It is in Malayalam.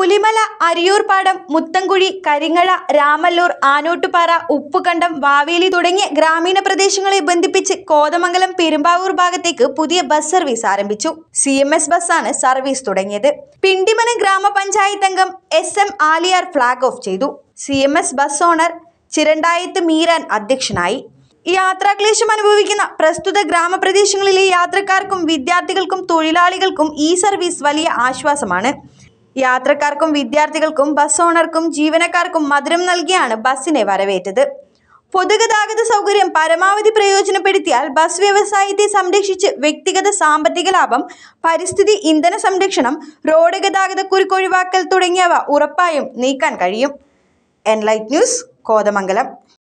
പുലിമല അരിയൂർപാടം മുത്തംകുഴി കരിങ്ങഴ രാമല്ലൂർ ആനോട്ടുപാറ ഉപ്പുകണ്ടം വാവേലി തുടങ്ങിയ ഗ്രാമീണ പ്രദേശങ്ങളെ ബന്ധിപ്പിച്ച് കോതമംഗലം പെരുമ്പാവൂർ ഭാഗത്തേക്ക് പുതിയ ബസ് സർവീസ് ആരംഭിച്ചു സി എം എസ് ബസ്സാണ് സർവീസ് തുടങ്ങിയത് പിണ്ടിമന ഗ്രാമപഞ്ചായത്ത് അംഗം S M Aliyar flag off ചെയ്തു C M S bus owner Chirandayath Meeran അധ്യക്ഷനായി യാത്രാക്ലേശം അനുഭവിക്കുന്ന പ്രസ്തുത ഗ്രാമപ്രദേശങ്ങളിലെ യാത്രക്കാർക്കും വിദ്യാർത്ഥികൾക്കും തൊഴിലാളികൾക്കും ഈ സർവീസ് വലിയ ആശ്വാസമാണ് യാത്രക്കാർക്കും വിദ്യാർത്ഥികൾക്കും ബസ് ഓണർക്കും ജീവനക്കാർക്കും മധുരം നൽകിയാണ് ബസ്സിനെ വരവേറ്റത് പൊതുഗതാഗത സൗകര്യം പരമാവധി പ്രയോജനപ്പെടുത്തിയാൽ ബസ് വ്യവസായത്തെ സംരക്ഷിച്ച് വ്യക്തിഗത സാമ്പത്തിക ലാഭം പരിസ്ഥിതി ഇന്ധന സംരക്ഷണം റോഡ് ഗതാഗത കുരുക്കൊഴിവാക്കൽ തുടങ്ങിയവ ഉറപ്പായും നീക്കാൻ കഴിയും എൻലൈറ്റ് ന്യൂസ് കോതമംഗലം